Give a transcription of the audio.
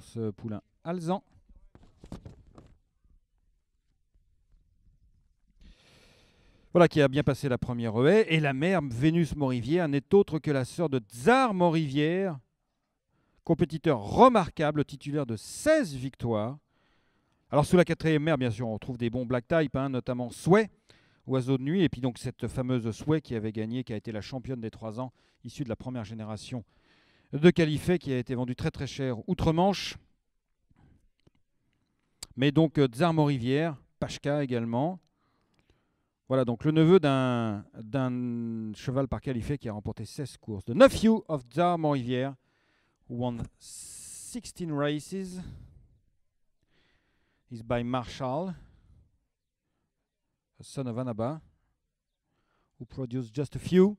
ce poulain alzan. Voilà qui a bien passé la première haie. Et la mère Vénus Morivière n'est autre que la sœur de Tsar Morivière, compétiteur remarquable, titulaire de 16 victoires. Alors sous la quatrième mère, bien sûr, on trouve des bons black type, hein, notamment Souhait, Oiseau de nuit, et puis donc cette fameuse Souhait qui avait gagné, qui a été la championne des 3 ans, issue de la première génération de Califé qui a été vendu très très cher outre-Manche. Mais donc euh, Tsar Rivière, Pachka également. Voilà donc le neveu d'un cheval par Califé qui a remporté 16 courses. The nephew of qui Rivière won 16 races. Is by Marshall, son of Anaba, who produced just a few.